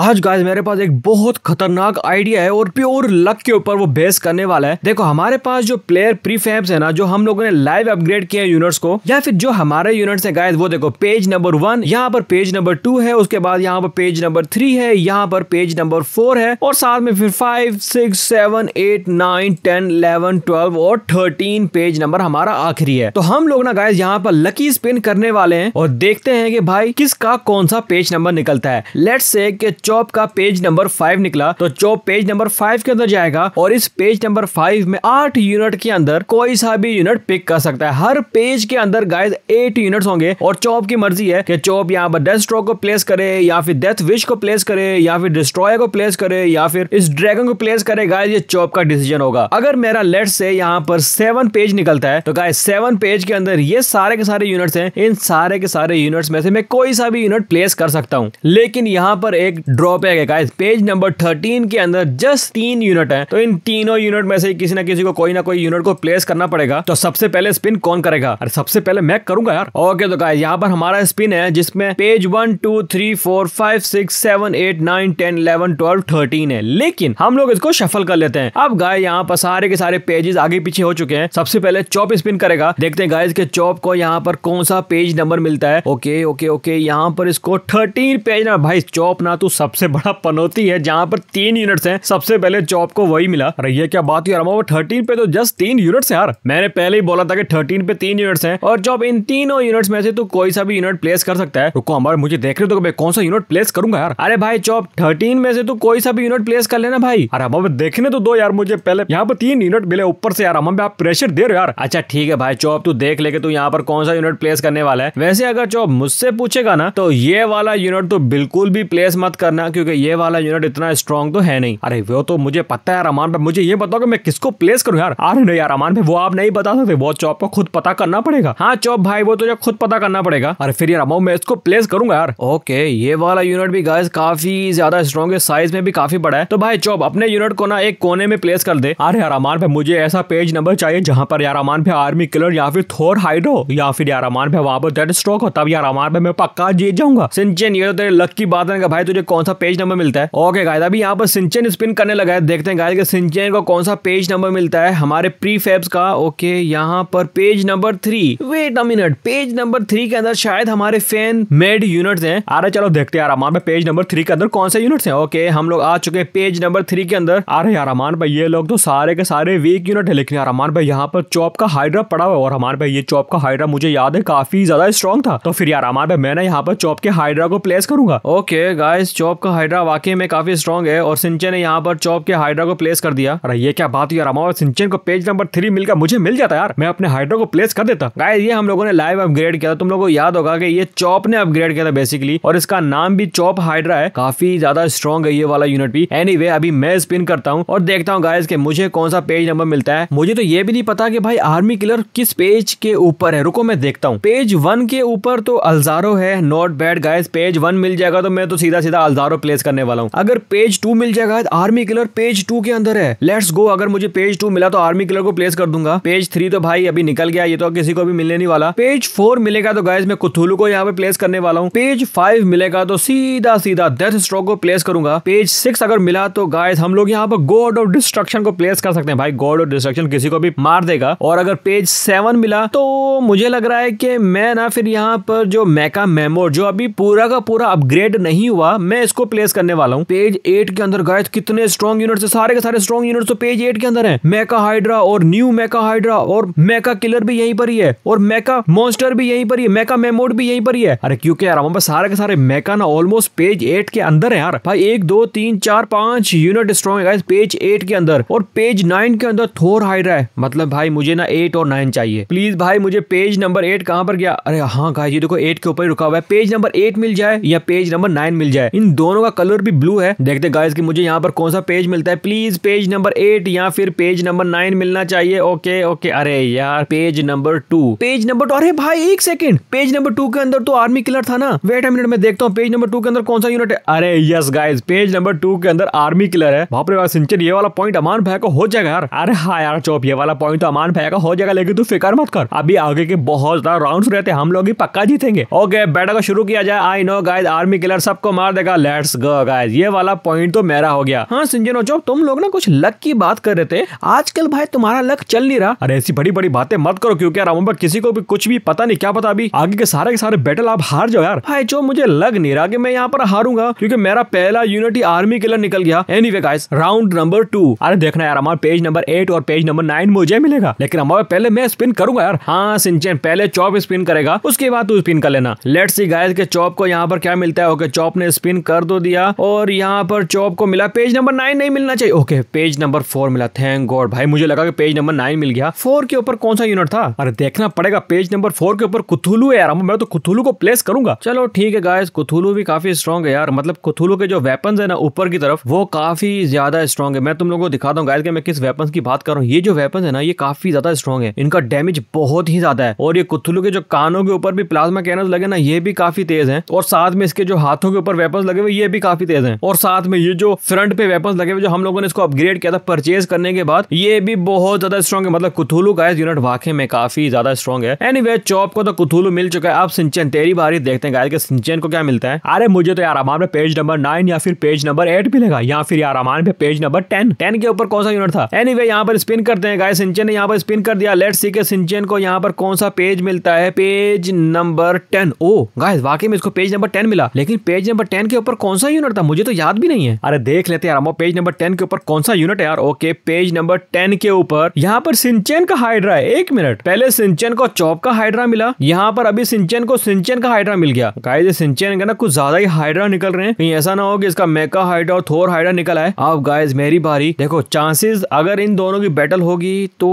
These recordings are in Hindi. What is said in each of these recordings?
आज गाइस मेरे पास एक बहुत खतरनाक आइडिया है और प्योर लक के ऊपर वो बेस करने वाला है देखो हमारे पास जो प्लेयर प्रीफेब्स है ना जो हम लोगों ने लाइव अपग्रेड किया है यूनिट्स को या फिर जो हमारे यूनिट्स है गाइस वो देखो पेज नंबर वन यहाँ पर पेज नंबर टू है उसके बाद यहाँ पर पेज नंबर थ्री है यहाँ पर पेज नंबर फोर है और साथ में फिर five six seven eight nine ten eleven twelve और थर्टीन पेज नंबर हमारा आखिरी है तो हम लोग ना गाय यहाँ पर लकी स्पिन करने वाले हैं और देखते हैं कि भाई किसका कौन सा पेज नंबर निकलता है लेट्स से चॉप का पेज नंबर फाइव निकला तो चॉप पेज नंबर फाइव के अंदर जाएगा और इस पेज नंबर फाइव में आठ यूनिट के अंदर कोई सा भी यूनिट पिक कर सकता है हर पेज के अंदर गाइज एट यूनिट होंगे और चौप की मर्जी है कि चौप यहाँ पर डेथ स्ट्रोक को प्लेस करे या फिर डेथ विश को प्लेस करे या फिर डिस्ट्रॉय को प्लेस करे या फिर इस ड्रैगन को प्लेस करे गाइज ये चौप का डिसीजन होगा अगर मेरा लेट से यहाँ पर सेवन पेज निकलता है तो गाइज सेवन पेज के अंदर ये सारे के सारे यूनिट्स हैं इन सारे के सारे यूनिट्स में से मैं कोई सा भी यूनिट प्लेस कर सकता हूँ लेकिन यहाँ पर एक ड्रॉबैक है गाइस पेज नंबर थर्टीन के अंदर जस्ट तीन यूनिट है तो इन तीनों यूनिट में से किसी ना किसी को कोई ना कोई यूनिट को प्लेस करना पड़ेगा तो सबसे पहले स्पिन कौन करेगा अरे सबसे पहले मैं करूंगा यार ओके तो गाइस यहाँ पर हमारा स्पिन है जिसमें page one two three four five six seven eight nine ten eleven twelve thirteen है लेकिन हम लोग इसको शफल कर लेते हैं अब गाय यहाँ पर सारे के सारे पेजेस आगे पीछे हो चुके हैं सबसे पहले चौप स्पिन करेगा देखते हैं गाइस के चौप को यहाँ पर कौन सा पेज नंबर मिलता है ओके ओके ओके यहाँ पर इसको थर्टीन पेज ना भाई चौप ना तू सबसे बड़ा पनौती है जहां पर तीन यूनिट्स हैं सबसे पहले चौप को वही मिला रही क्या बात यार अमावा थर्टीन पे तो जस्ट तीन यूनिट्स है यार मैंने पहले ही बोला था कि थर्टीन पे तीन यूनिट्स हैं और जॉब इन तीनों यूनिट्स में से तो कोई सा भी यूनिट प्लेस कर सकता है रुको अमर मुझे देख रहे हो तो मैं कौन सा यूनिट प्लेस करूंगा यार अरे भाई चौप थर्टीन में से तो कोई सा भी यूनिट प्लेस कर लेना भाई अरे अब देखने तो दो यार मुझे पहले यहाँ पर तीन यूनिट मिले ऊपर से यार हम आप प्रेशर दे रहे हो यार अच्छा ठीक है भाई चौप तू देख लेके तू यहाँ पर कौन सा यूनिट प्लेस करने वाला है वैसे अगर चौप मुझसे पूछेगा ना तो ये वाला यूनिट तो बिल्कुल भी प्लेस मत कर करना क्योंकि ये वाला यूनिट इतना स्ट्रॉन्ग तो है नहीं अरे वो तो मुझे पता है रमान भाई मुझे ये बताओ कि मैं किसको प्लेस करूँ यार अरे नहीं यार रमान भाई वो आप नहीं बता सकते वो चौप को खुद पता करना पड़ेगा हाँ चौप भाई वो तो तुझे खुद पता करना पड़ेगा अरे फिर यार मैं इसको प्लेस करूंगा यार ओके ये वाला यूनिट भी गाइस काफी ज्यादा स्ट्रॉन्ग है साइज में भी काफी बड़ा है तो भाई चौप अपने यूनिट को ना एक कोने में प्लेस कर दे अरे यार अरमान भाई मुझे ऐसा पेज नंबर चाहिए जहाँ पर यार अमान भाई आर्मी किलर या फिर थोर हाइड्रो या फिर यार अरमान भाई वहां पर डेड स्ट्रोक हो तब यार अरमान भाई मैं पक्का जीत जाऊंगा सिंचन ये तो तेरे लक की बात है भाई तुझे कौन कौन सा पेज नंबर मिलता है ओके गायद अभी यहाँ पर सिंचन स्पिन करने लगा है देखते हैं गायद के सिंचन को कौन सा पेज नंबर मिलता है हमारे प्री फेब्स का ओके यहाँ पर page number three wait a minute page number three के अंदर शायद हमारे फैन मेड यूनिट्स हैं अरे चलो देखते यार अमान पेज नंबर थ्री के अंदर कौन से यूनिट्स हैं ओके हम लोग आ चुके हैं पेज नंबर थ्री के अंदर आ रहे यार अमान भाई ये लोग तो सारे के सारे वीक यूनिट है लेकिन यार अमान भाई यहाँ पर चौप का हाइड्रा पड़ा हुआ और अमान भाई ये चौप का हाइड्रा मुझे याद है काफी ज्यादा स्ट्रॉन्ग था तो फिर यार अमान भाई मैं ना यहाँ पर चौप के हाइड्रा को प्लेस करूंगा ओके गाइस चॉप चौप का हाइड्रा वाकई में काफी स्ट्रॉन्ग है और सिंचन ने यहाँ पर चौप के हाइड्रा को प्लेस कर दिया अरे ये क्या बात हुई यार और सिंचन को पेज नंबर थ्री मिल गया मुझे मिल जाता यार मैं अपने हाइड्रा को प्लेस कर देता गाय ये हम लोगों ने लाइव अपग्रेड किया था तुम लोगों को याद होगा कि ये चौप ने अपग्रेड किया था बेसिकली और इसका नाम भी चौप हाइड्रा है काफी ज्यादा स्ट्रॉन्ग है ये वाला यूनिट भी एनी अभी मैं स्पिन करता हूँ और देखता हूँ गाय मुझे कौन सा पेज नंबर मिलता है मुझे तो ये भी नहीं पता की भाई आर्मी किलर किस पेज के ऊपर है रुको मैं देखता हूँ पेज वन के ऊपर तो अल्जारो है not bad guys page one मिल जाएगा तो मैं तो सीधा सीधा हजारों प्लेस करने वाला हूँ अगर पेज टू मिल जाएगा आर्मी किलर पेज टू के अंदर है लेट्स गो अगर मुझे पेज टू मिला तो आर्मी किलर को प्लेस कर दूंगा पेज थ्री तो भाई अभी निकल गया ये तो किसी को भी मिलने नहीं वाला पेज फोर मिलेगा तो गाइज मैं कुथुल को यहाँ पे प्लेस करने वाला हूँ पेज फाइव मिलेगा तो सीधा सीधा डेथ स्ट्रोक को प्लेस करूंगा पेज सिक्स अगर मिला तो गाइज हम लोग यहाँ पर गॉड ऑफ डिस्ट्रक्शन को प्लेस कर सकते हैं भाई गॉड ऑफ डिस्ट्रक्शन किसी को भी मार देगा और अगर पेज सेवन मिला तो मुझे लग रहा है कि मैं ना फिर यहाँ पर जो मैका मेमोर जो अभी पूरा का पूरा अपग्रेड नहीं हुआ मैं इसको प्लेस करने वाला हूँ पेज एट के अंदर गाइस कितने स्ट्रॉन्ग यूनिट है सारे के सारे स्ट्रॉन्ग यूनिट तो पेज एट के अंदर है मेका हाइड्रा और न्यू मेका हाइड्रा और मेका किलर भी यहीं पर ही है और मेका मॉन्स्टर भी यहीं पर ही है मेका मेमोड भी यहीं पर ही है अरे क्यों यार वहां पर सारे के सारे मेका ना ऑलमोस्ट पेज एट के अंदर है यार भाई एक दो तीन चार पांच यूनिट स्ट्रॉन्ग है पेज एट के अंदर और पेज नाइन के अंदर थोर हाइड्रा है मतलब भाई मुझे ना एट और नाइन चाहिए प्लीज भाई मुझे पेज नंबर एट कहाँ पर गया अरे हाँ गाइस ये देखो एट के ऊपर रुका हुआ है पेज नंबर एट मिल जाए या पेज नंबर नाइन मिल जाए इन दोनों का कलर भी ब्लू है देखते गाइस कि मुझे यहाँ पर कौन सा पेज मिलता है प्लीज पेज नंबर एट या फिर पेज नंबर नाइन मिलना चाहिए ओके ओके अरे यार page number two page number two अरे भाई एक सेकंड पेज नंबर टू के अंदर तो आर्मी किलर था ना वेट मिनट में देखता हूँ पेज नंबर टू के अंदर कौन सा यूनिट है अरे yes guys page number two के अंदर आर्मी किलर है बापरे सिंचर ये वाला पॉइंट अमान भाई का हो जाएगा यार अरे हाँ यार चौप ये वाला पॉइंट तो अमान भाई का हो जाएगा लेकिन तू फिकर मत कर अभी आगे के बहुत ज्यादा राउंड रहते हम लोग ही पक्का जीतेंगे ओके बैठा को शुरू किया जाए I know guys army killer सबको मार देगा लेट्स गो गाइस ये वाला पॉइंट तो मेरा हो गया हाँ सिंजन ओचो तुम लोग ना कुछ लक की बात कर रहे थे आजकल भाई तुम्हारा लक चल नहीं रहा अरे ऐसी बड़ी बड़ी बातें मत करो क्योंकि यार पर किसी को भी कुछ भी पता नहीं क्या पता अभी आगे के सारे के सारे बैटल आप हार जाओ यार भाई जो मुझे लग नहीं रहा की मैं यहाँ पर हारूंगा क्यूँकी मेरा पहला यूनिटी आर्मी किलर निकल गया anyway guys round number two अरे देखना यार हमारे पेज नंबर एट और पेज नंबर नाइन मुझे मिलेगा लेकिन हमारे पहले मैं स्पिन करूंगा यार हाँ सिंचन पहले चौप स्पिन करेगा उसके बाद तू स्पिन कर लेना लेट्स सी गाइस के चौप को यहाँ पर क्या मिलता है ओके चौप ने स्पिन कर दो दिया और यहाँ पर चॉप को मिला पेज नंबर नाइन नहीं मिलना चाहिए ओके पेज नंबर फोर मिला थैंक गॉड भाई मुझे लगा कि पेज नंबर नाइन मिल गया फोर के ऊपर कौन सा यूनिट था अरे देखना पड़ेगा पेज नंबर फोर के ऊपर कुथुलू है यार मैं तो कुथुलू को प्लेस करूंगा चलो ठीक है गाय कुथुलू भी काफी स्ट्रॉन्ग है यार मतलब कुथुलू के जो वेपन है ना ऊपर की तरफ वो काफी ज्यादा स्ट्रॉन्ग है मैं तुम लोगों को दिखा दूँ गाय मैं किस वेपन की बात कर रहा हूँ ये जो वेपन है ना ये काफी ज्यादा स्ट्रॉन्ग है इनका डैमेज बहुत ही ज्यादा है और ये कुथुलू के जो कानों के ऊपर भी प्लाज्मा कैनल लगे ना ये भी काफी तेज है और साथ में इसके जो हाथों के ऊपर वेपन लगे लगे हुए ये भी काफी तेज है और साथ में ये जो फ्रंट पे वेपन लगे हुए जो हम लोगों ने इसको अपग्रेड किया था परचेज करने के बाद ये भी बहुत ज्यादा स्ट्रॉग है मतलब कुथुलू का यूनिट वाकई में काफी ज्यादा स्ट्रॉग है एनी anyway, चॉप को तो कुथुलू मिल चुका है अब सिंचन तेरी बारी देखते हैं गाय के सिंचन को क्या मिलता है अरे मुझे तो यार अमान पे पेज नंबर नाइन या फिर पेज नंबर एट मिलेगा या फिर यार अमान पे पेज नंबर टेन टेन के ऊपर कौन सा यूनिट था एनी anyway, यहाँ पर स्पिन करते हैं गाय सिंचन ने यहाँ पर स्पिन कर दिया लेट सी के सिंचन को यहाँ पर कौन सा पेज मिलता है page number ten oh guy वाकई में इसको पेज नंबर टेन मिला लेकिन पेज नंबर टेन के ऊपर ऊपर कौन सा यूनिट था मुझे तो याद भी नहीं है अरे देख लेते यार पेज नंबर टेन के ऊपर कौन सा यूनिट है यार ओके पेज नंबर टेन के ऊपर यहाँ पर सिंचन का हाइड्रा है एक मिनट पहले सिंचन को चौप का हाइड्रा मिला यहाँ पर अभी सिंचन को सिंचन का हाइड्रा मिल गया गाइस सिंचन का ना कुछ ज्यादा ही हाइड्रा निकल रहे हैं ऐसा ना हो कि इसका मेका हाइड्रा और थोर हाइड्रा निकल आए अब गाइस मेरी बारी देखो चांसेस अगर इन दोनों की बैटल होगी तो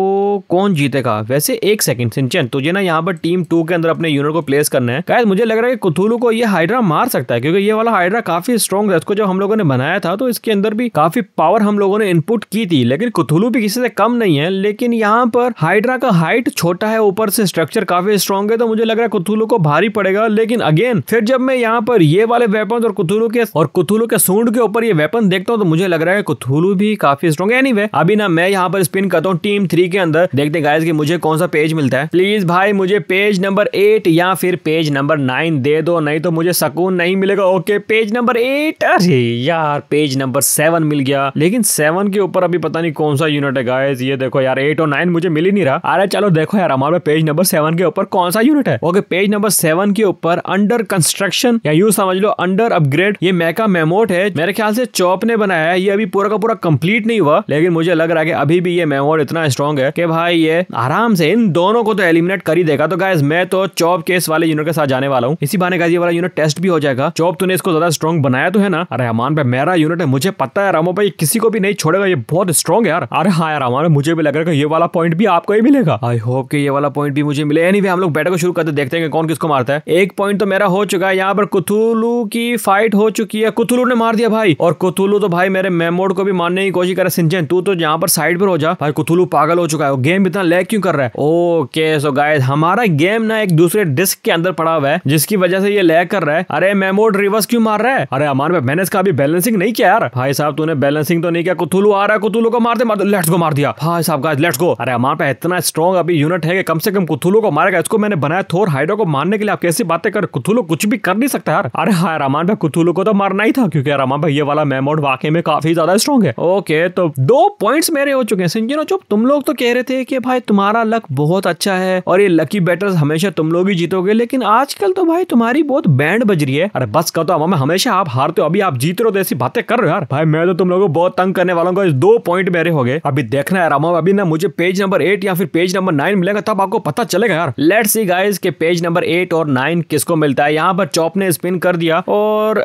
कौन जीतेगा वैसे एक सेकंड सिंचन तुझे ना यहाँ पर टीम टू के अंदर अपने यूनिट को प्लेस करना है गाइस मुझे लग रहा है कि कुथुलू को ये हाइड्रा मार सकता है क्योंकि ये वाला हाइड्रा काफी स्ट्रॉन्ग था इसको जब हम लोगों ने बनाया था तो इसके अंदर भी काफी पावर हम लोगों ने इनपुट की थी लेकिन कुथुलू भी किसी से कम नहीं है लेकिन यहाँ पर हाइड्रा का हाइट छोटा है ऊपर से स्ट्रक्चर काफी स्ट्रॉन्ग है तो मुझे लग रहा है कुथुलू को भारी पड़ेगा लेकिन अगेन फिर जब मैं यहाँ पर ये वाले वेपन और कुथुलू के और कुथुलू के सूंड के ऊपर ये वेपन देखता हूँ तो मुझे लग रहा है कुथुलू भी काफी स्ट्रॉन्ग है एनी अभी ना मैं यहाँ पर स्पिन करता हूँ टीम थ्री के अंदर देखते गाय मुझे कौन सा पेज मिलता है प्लीज भाई मुझे पेज नंबर एट या फिर पेज नंबर नाइन दे दो नहीं तो मुझे सकून नहीं मिलेगा ओके पेज नंबर एट अरे यार पेज नंबर सेवन मिल गया लेकिन सेवन के ऊपर अभी पता नहीं कौन सा यूनिट है गाइस ये देखो यार एट और नाइन मुझे मिल ही नहीं रहा अरे चलो देखो यार हमारे पेज नंबर सेवन के ऊपर कौन सा यूनिट है ओके पेज नंबर सेवन के ऊपर अंडर कंस्ट्रक्शन या यू समझ लो अंडर अपग्रेड ये मैका मेमोट है मेरे ख्याल से चौप ने बनाया है ये अभी पूरा का पूरा कम्प्लीट नहीं हुआ लेकिन मुझे लग रहा है कि अभी भी ये मेमोट इतना स्ट्रॉन्ग है की भाई ये आराम से इन दोनों को तो एलिमिनेट कर ही देगा तो गाय मैं तो चौप केस वाले यूनिट के साथ जाने वाला हूँ इसी बहाने का ये वाला यूनिट टेस्ट भी हो जाएगा चौप तूने इसको ज्यादा स्ट्रॉन्ग बनाया तो है ना अरे अमान भाई मेरा यूनिट है मुझे पता है रामो भाई किसी को भी नहीं छोड़ेगा ये बहुत स्ट्रॉन्ग है यार अरे हाँ यार अमान मुझे भी लग रहा है ये वाला पॉइंट भी आपको ही मिलेगा आई होप कि ये वाला पॉइंट भी मुझे मिले एनी anyway, हम लोग बैठक को शुरू करते देखते हैं कौन किसको मारता है एक पॉइंट तो मेरा हो चुका है यहाँ पर कुथुलू की फाइट हो चुकी है कुथुलू ने मार दिया भाई और कुथुलू तो भाई मेरे मेमोड को भी मारने की कोशिश करे रहा सिंचन तू तो यहाँ पर साइड पर हो जा भाई कुथुलू पागल हो चुका है गेम इतना लैग क्यों कर रहा है ओके सो गाइस हमारा गेम ना एक दूसरे डिस्क के अंदर पड़ा हुआ है जिसकी वजह से ये लैग कर रहा है अरे मेमोड रिवर्स क्यों मार रहा है है अरे अमान में मैंने इसका अभी बैलेंसिंग नहीं किया यार भाई साहब तूने बैलेंसिंग तो नहीं किया कुतुलू आ रहा है कुतुलू को मार दे मार लेट्स को मार दिया भाई साहब गाइस लेट्स गो अरे अमान पे इतना स्ट्रॉन्ग अभी यूनिट है कि कम से कम कुथुलू को मारेगा इसको मैंने बनाया थोर हाइड्रो को मारने के लिए आप कैसी बातें कर कुथुलू कुछ भी कर नहीं सकता यार अरे हाँ अमान भाई कुथुलू को तो मारना ही था क्योंकि अमान भाई ये वाला मेमोड वाकई में काफी ज्यादा स्ट्रॉन्ग है ओके तो दो पॉइंट्स मेरे हो चुके हैं सिंह जो तुम लोग तो कह रहे थे कि भाई तुम्हारा लक बहुत अच्छा है और ये लकी बैटर्स हमेशा तुम लोग ही जीतोगे लेकिन आजकल तो भाई तुम्हारी बहुत बैंड बज रही है अरे बस का तो हमें हमेशा हमेशा आप हारते हो अभी आप जीत रहे हो तो ऐसी बातें कर रहे हो यार भाई मैं तो तुम लोगों को बहुत तंग करने वालों को इस दो पॉइंट मेरे हो गए अभी देखना है रामा अभी ना मुझे पेज नंबर एट या फिर पेज नंबर नाइन मिलेगा तब आपको पता चलेगा यार लेट सी गाइज के पेज नंबर एट और नाइन किसको मिलता है यहाँ पर चौप ने स्पिन कर दिया और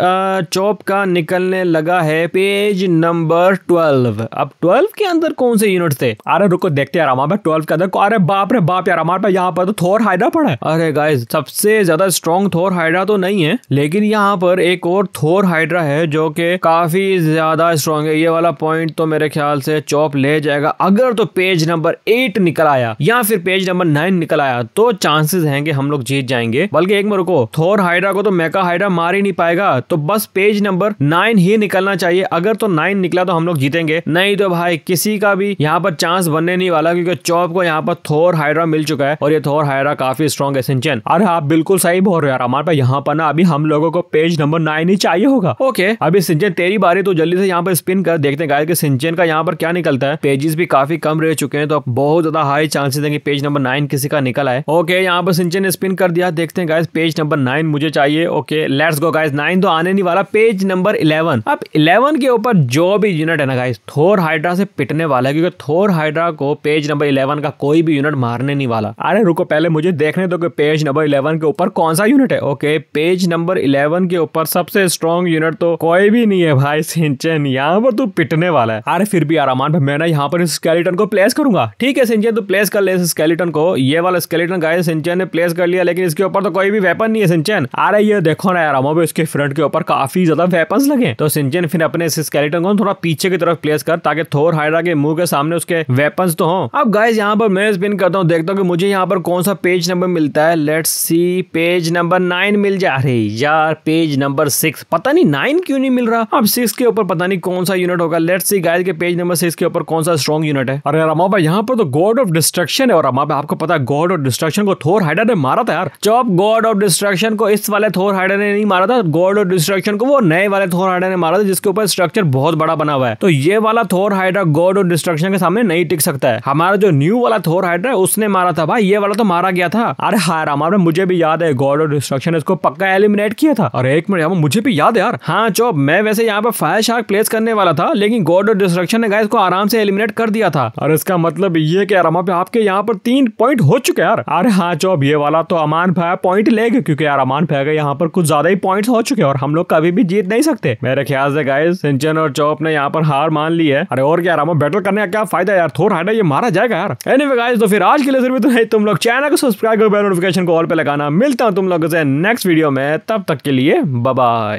चौप का निकलने लगा है पेज नंबर ट्वेल्व अब ट्वेल्व के अंदर कौन से यूनिट थे अरे रुको देखते हैं रामा भाई ट्वेल्व के अंदर अरे बाप रे बाप यार हमारे पास यहाँ पर तो थोर हाइड्रा पड़ा है अरे गाइज सबसे ज्यादा स्ट्रॉन्ग थोर हाइड्रा तो नहीं है लेकिन यहाँ पर एक और थोर हाइड्रा है जो कि काफी ज्यादा स्ट्रॉन्ग है ये वाला पॉइंट तो मेरे ख्याल से चौप ले जाएगा अगर तो पेज नंबर एट निकल आया या फिर पेज नंबर नाइन निकल आया तो चांसेस हैं कि हम लोग जीत जाएंगे बल्कि एक मरो को थोर हाइड्रा को तो मेका हाइड्रा मार ही नहीं पाएगा तो बस पेज नंबर नाइन ही निकलना चाहिए अगर तो नाइन निकला तो हम लोग जीतेंगे नहीं तो भाई किसी का भी यहाँ पर चांस बनने नहीं वाला क्योंकि चौप को यहाँ पर थोर हाइड्रा मिल चुका है और ये थोर हाइड्रा काफी स्ट्रॉन्ग है सिंचन अरे आप बिल्कुल सही बोल रहे यार हमारे पास यहाँ पर ना अभी हम लोगों को पेज नंबर नाइन सिंचन ही चाहिए होगा ओके अभी सिंचन तेरी बारी तो जल्दी से यहाँ पर स्पिन कर देखते हैं गाय के सिंचन का यहाँ पर क्या निकलता है पेजेस भी काफी कम रह चुके हैं तो बहुत ज्यादा हाई चांसेस है कि पेज नंबर नाइन किसी का निकल आए ओके यहाँ पर सिंचन ने स्पिन कर दिया देखते हैं गाय पेज नंबर नाइन मुझे चाहिए okay let's go guys nine तो आने नहीं वाला पेज नंबर इलेवन अब इलेवन के ऊपर जो भी यूनिट है ना गाइस थोर हाइड्रा से पिटने वाला है क्योंकि थोर हाइड्रा को पेज नंबर इलेवन का कोई भी यूनिट मारने नहीं वाला अरे रुको पहले मुझे देखने दो कि पेज नंबर इलेवन के ऊपर कौन सा यूनिट है ओके पेज नंबर इलेवन के ऊपर सबसे सबसे स्ट्रॉन्ग यूनिट तो कोई भी नहीं है भाई सिंचन यहाँ पर तू पिटने वाला है अरे फिर भी आरामान भाई मैं ना यहाँ पर इस स्केलेटन को प्लेस करूंगा ठीक है सिंचन तू प्लेस कर ले इस स्केलेटन को ये वाला स्केलेटन गाय सिंचन ने प्लेस कर लिया लेकिन इसके ऊपर तो कोई भी वेपन नहीं है सिंचन अरे ये देखो ना यार अमोबे इसके फ्रंट के ऊपर काफी ज्यादा वेपन लगे तो सिंचन फिर अपने इस स्केलेटन को थोड़ा पीछे की तरफ प्लेस कर ताकि थोर हाइड्रा के मुंह के सामने उसके वेपन तो हो अब गाइज यहाँ पर मैं स्पिन करता हूँ देखता हूँ मुझे यहाँ पर कौन सा पेज नंबर मिलता है let's see page number nine मिल जा रही यार पेज नंबर सिक्स सिक्स पता नहीं नाइन क्यों नहीं मिल रहा अब सिक्स के ऊपर पता नहीं कौन सा यूनिट होगा लेट सी गाइस के पेज नंबर सिक्स के ऊपर कौन सा स्ट्रॉन्ग यूनिट है अरे भाई यहाँ पर तो गॉड ऑफ डिस्ट्रक्शन है और भाई आपको पता है गॉड ऑफ डिस्ट्रक्शन को थोर हाइडर ने मारा था यार जो आप गॉड ऑफ डिस्ट्रक्शन को इस वाले थोर हाइडर ने नहीं मारा था गॉड ऑफ डिस्ट्रक्शन को वो नए वाले थोर हाइडर ने मारा था जिसके ऊपर स्ट्रक्चर बहुत बड़ा बना हुआ है तो ये वाला Thor hydra god of destruction के सामने नहीं टिक सकता है हमारा जो न्यू वाला थोर हाइडर है उसने मारा था भाई ये वाला तो मारा गया था अरे हाँ रामा मुझे भी याद है गॉड ऑफ डिस्ट्रक्शन इसको पक्का एलिमिनेट किया था और एक मिनट मुझे मुझे भी याद है यार हाँ चौप मैं वैसे यहाँ पर फायर शार्क प्लेस करने वाला था लेकिन गॉड और डिस्ट्रक्शन ने गाइस को आराम से एलिमिनेट कर दिया था और इसका मतलब ये कि अरमा पे आपके यहाँ पर तीन पॉइंट हो चुके यार अरे हाँ चौप ये वाला तो अमान भाई पॉइंट ले गए क्यूँकी यार अमान भाई यहाँ पर कुछ ज्यादा ही पॉइंट हो चुके और हम लोग कभी भी जीत नहीं सकते मेरे ख्याल से गाइस सिंचन और चौप ने यहाँ पर हार मान ली है अरे और क्या रामा बैटल करने का क्या फायदा यार थोर हाइडा ये मारा जाएगा यार एनीवे गाइस तो फिर आज के लिए सिर्फ इतना ही तुम लोग चैनल को सब्सक्राइब करो नोटिफिकेशन को ऑल पे लगाना मिलता हूँ तुम लोगों से नेक्स्ट वीडियो में तब तक के लिए बाय